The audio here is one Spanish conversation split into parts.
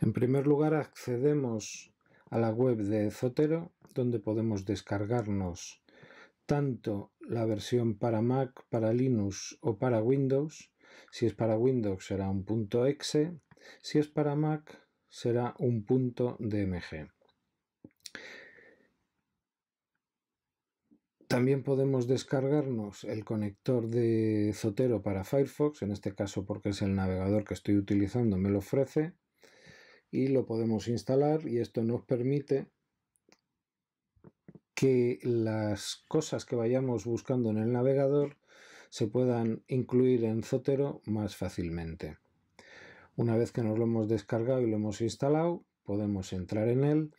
En primer lugar accedemos a la web de Zotero donde podemos descargarnos tanto la versión para Mac, para Linux o para Windows. Si es para Windows será un .exe, si es para Mac será un .dmg. También podemos descargarnos el conector de Zotero para Firefox, en este caso porque es el navegador que estoy utilizando, me lo ofrece y lo podemos instalar y esto nos permite que las cosas que vayamos buscando en el navegador se puedan incluir en Zotero más fácilmente. Una vez que nos lo hemos descargado y lo hemos instalado, podemos entrar en él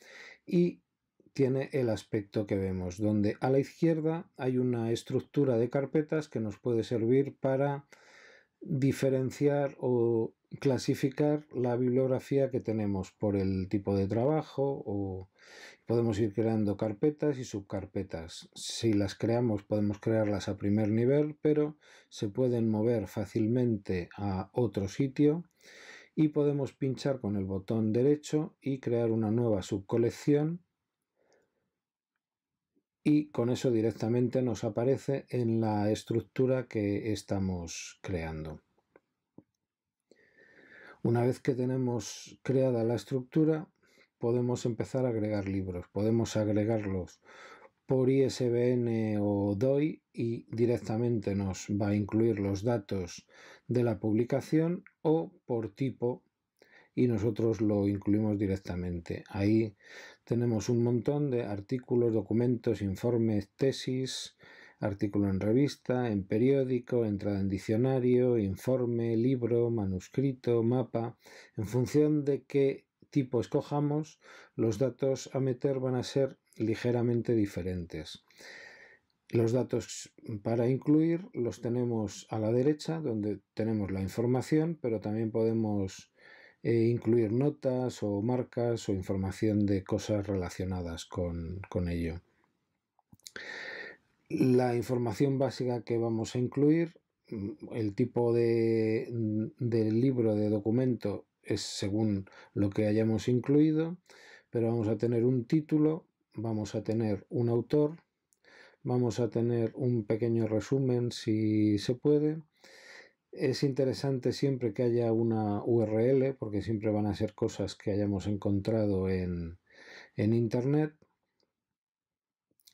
y tiene el aspecto que vemos, donde a la izquierda hay una estructura de carpetas que nos puede servir para diferenciar o clasificar la bibliografía que tenemos por el tipo de trabajo o podemos ir creando carpetas y subcarpetas. Si las creamos podemos crearlas a primer nivel, pero se pueden mover fácilmente a otro sitio y podemos pinchar con el botón derecho y crear una nueva subcolección y con eso directamente nos aparece en la estructura que estamos creando. Una vez que tenemos creada la estructura, podemos empezar a agregar libros. Podemos agregarlos por ISBN o DOI y directamente nos va a incluir los datos de la publicación o por tipo y nosotros lo incluimos directamente. Ahí tenemos un montón de artículos, documentos, informes, tesis, artículo en revista, en periódico, entrada en diccionario, informe, libro, manuscrito, mapa. En función de qué tipo escojamos, los datos a meter van a ser ligeramente diferentes. Los datos para incluir los tenemos a la derecha, donde tenemos la información, pero también podemos eh, incluir notas o marcas o información de cosas relacionadas con, ello. La información básica que vamos a incluir, mm, el tipo de, mm, de libro, de documento, es según lo que hayamos incluido, pero vamos a tener un título, vamos a tener un autor, vamos a tener un pequeño resumen si se puede, es interesante siempre que haya una URL, porque siempre van a ser cosas que hayamos encontrado en, en Internet.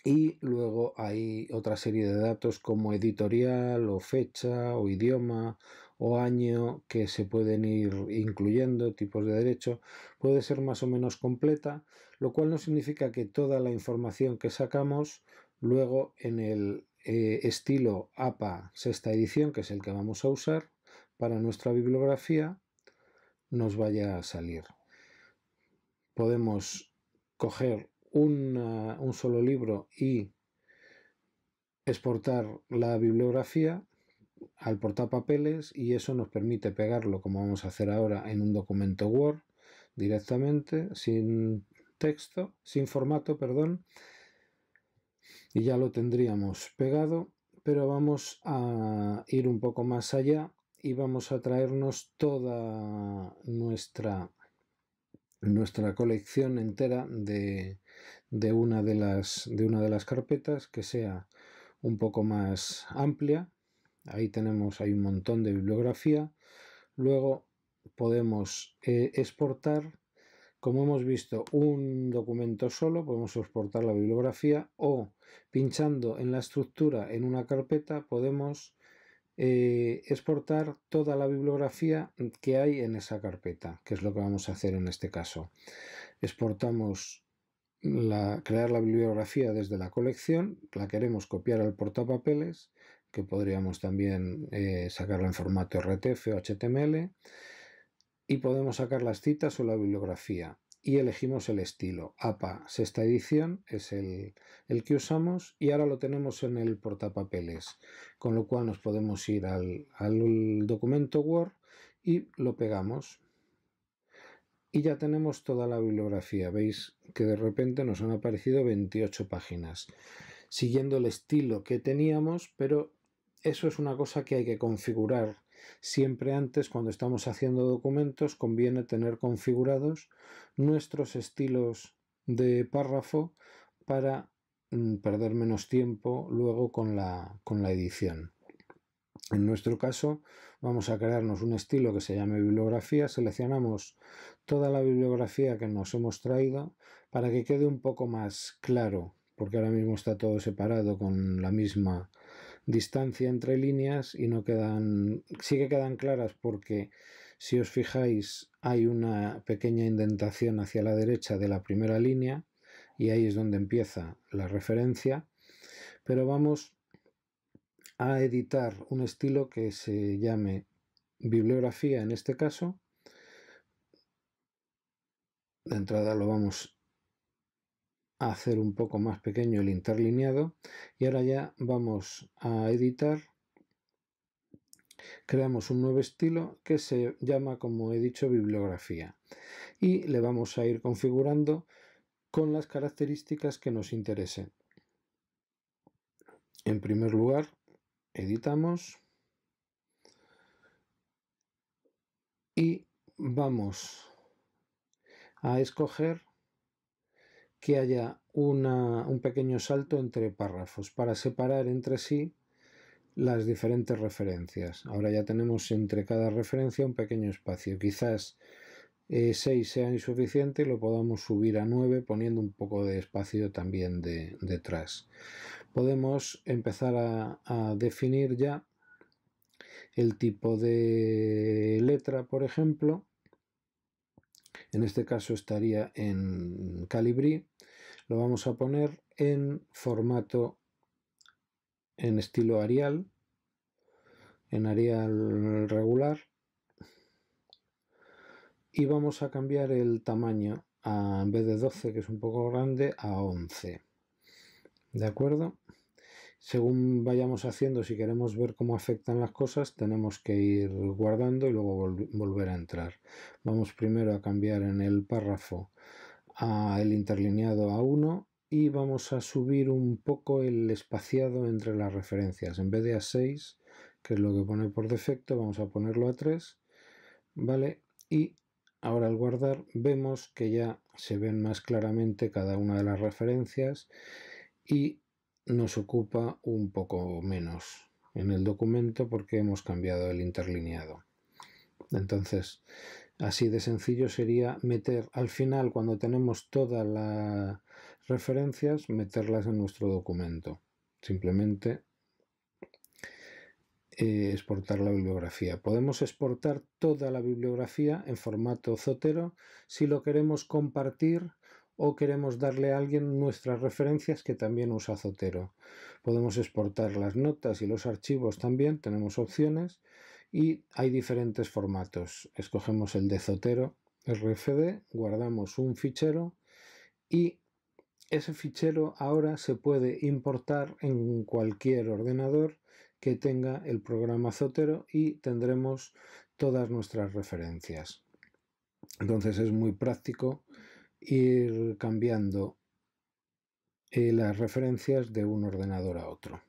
Y luego hay otra serie de datos como editorial o fecha o idioma o año que se pueden ir incluyendo, tipos de derecho. Puede ser más o menos completa, lo cual no significa que toda la información que sacamos luego en el eh, estilo APA sexta edición, que es el que vamos a usar para nuestra bibliografía, nos vaya a salir. Podemos coger un solo libro y exportar la bibliografía al portapapeles y eso nos permite pegarlo, como vamos a hacer ahora, en un documento Word directamente, sin texto, sin formato, perdón, y ya lo tendríamos pegado pero vamos a ir un poco más allá y vamos a traernos toda nuestra nuestra colección entera de, una de las de una de las carpetas que sea un poco más amplia ahí tenemos hay un montón de bibliografía luego podemos eh, exportar como hemos visto, un documento solo podemos exportar la bibliografía o pinchando en la estructura en una carpeta podemos eh, exportar toda la bibliografía que hay en esa carpeta, que es lo que vamos a hacer en este caso. Exportamos la, crear la bibliografía desde la colección, la queremos copiar al portapapeles, que podríamos también eh, sacarla en formato RTF o HTML, y podemos sacar las citas o la bibliografía y elegimos el estilo. APA, sexta edición, es el, el, que usamos y ahora lo tenemos en el portapapeles, con lo cual nos podemos ir al, al documento Word y lo pegamos. Y ya tenemos toda la bibliografía. Veis que de repente nos han aparecido 28 páginas, siguiendo el estilo que teníamos, pero eso es una cosa que hay que configurar Siempre antes, cuando estamos haciendo documentos, conviene tener configurados nuestros estilos de párrafo para mm, perder menos tiempo luego con la, edición. En nuestro caso vamos a crearnos un estilo que se llame bibliografía, seleccionamos toda la bibliografía que nos hemos traído para que quede un poco más claro, porque ahora mismo está todo separado con la misma distancia entre líneas y no quedan, sí que quedan claras porque si os fijáis hay una pequeña indentación hacia la derecha de la primera línea y ahí es donde empieza la referencia, pero vamos a editar un estilo que se llame bibliografía en este caso. De entrada lo vamos hacer un poco más pequeño el interlineado y ahora ya vamos a editar creamos un nuevo estilo que se llama como he dicho bibliografía y le vamos a ir configurando con las características que nos interesen en primer lugar editamos y vamos a escoger que haya un pequeño salto entre párrafos para separar entre sí las diferentes referencias. Ahora ya tenemos entre cada referencia un pequeño espacio. Quizás 6 eh, sea insuficiente y lo podamos subir a 9 poniendo un poco de espacio también de, detrás. Podemos empezar a definir ya el tipo de letra, por ejemplo, en este caso estaría en Calibri, lo vamos a poner en formato en estilo Arial, en Arial regular, y vamos a cambiar el tamaño a, en vez de 12, que es un poco grande, a 11. ¿De acuerdo? según vayamos haciendo, si queremos ver cómo afectan las cosas, tenemos que ir guardando y luego volver a entrar. Vamos primero a cambiar en el párrafo a el interlineado a 1 y vamos a subir un poco el espaciado entre las referencias. En vez de a 6, que es lo que pone por defecto, vamos a ponerlo a 3. ¿Vale? Y ahora al guardar vemos que ya se ven más claramente cada una de las referencias y nos ocupa un poco menos en el documento porque hemos cambiado el interlineado. Entonces, así de sencillo sería meter al final, cuando tenemos todas las referencias, meterlas en nuestro documento. Simplemente eh, exportar la bibliografía. Podemos exportar toda la bibliografía en formato Zotero si lo queremos compartir o queremos darle a alguien nuestras referencias que también usa Zotero. Podemos exportar las notas y los archivos también, tenemos opciones y hay diferentes formatos. Escogemos el de Zotero RFD, guardamos un fichero y ese fichero ahora se puede importar en cualquier ordenador que tenga el programa Zotero y tendremos todas nuestras referencias. Entonces es muy práctico ir cambiando eh, las referencias de un ordenador a otro.